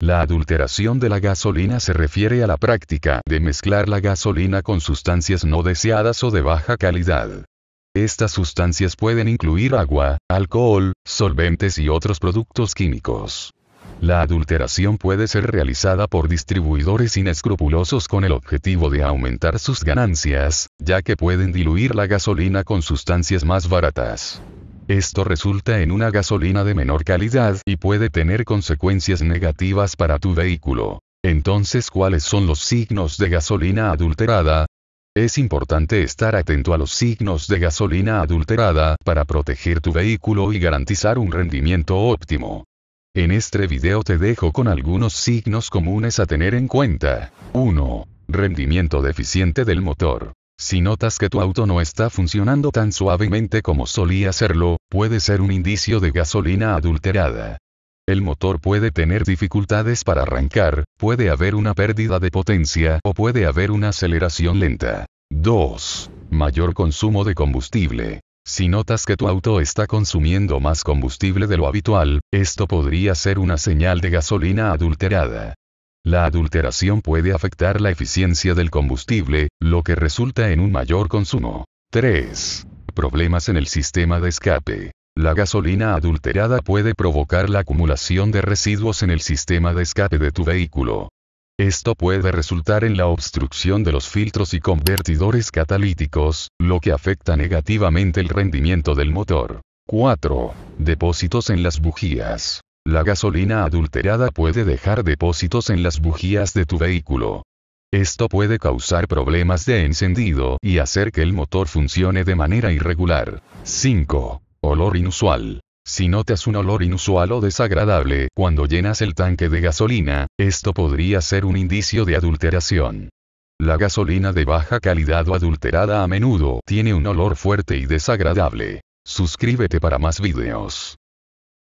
La adulteración de la gasolina se refiere a la práctica de mezclar la gasolina con sustancias no deseadas o de baja calidad. Estas sustancias pueden incluir agua, alcohol, solventes y otros productos químicos. La adulteración puede ser realizada por distribuidores inescrupulosos con el objetivo de aumentar sus ganancias, ya que pueden diluir la gasolina con sustancias más baratas. Esto resulta en una gasolina de menor calidad y puede tener consecuencias negativas para tu vehículo. Entonces, ¿cuáles son los signos de gasolina adulterada? Es importante estar atento a los signos de gasolina adulterada para proteger tu vehículo y garantizar un rendimiento óptimo. En este video te dejo con algunos signos comunes a tener en cuenta. 1. Rendimiento deficiente del motor. Si notas que tu auto no está funcionando tan suavemente como solía hacerlo, puede ser un indicio de gasolina adulterada. El motor puede tener dificultades para arrancar, puede haber una pérdida de potencia o puede haber una aceleración lenta. 2. Mayor consumo de combustible. Si notas que tu auto está consumiendo más combustible de lo habitual, esto podría ser una señal de gasolina adulterada. La adulteración puede afectar la eficiencia del combustible, lo que resulta en un mayor consumo. 3. Problemas en el sistema de escape. La gasolina adulterada puede provocar la acumulación de residuos en el sistema de escape de tu vehículo. Esto puede resultar en la obstrucción de los filtros y convertidores catalíticos, lo que afecta negativamente el rendimiento del motor. 4. Depósitos en las bujías. La gasolina adulterada puede dejar depósitos en las bujías de tu vehículo. Esto puede causar problemas de encendido y hacer que el motor funcione de manera irregular. 5. Olor inusual. Si notas un olor inusual o desagradable cuando llenas el tanque de gasolina, esto podría ser un indicio de adulteración. La gasolina de baja calidad o adulterada a menudo tiene un olor fuerte y desagradable. Suscríbete para más videos.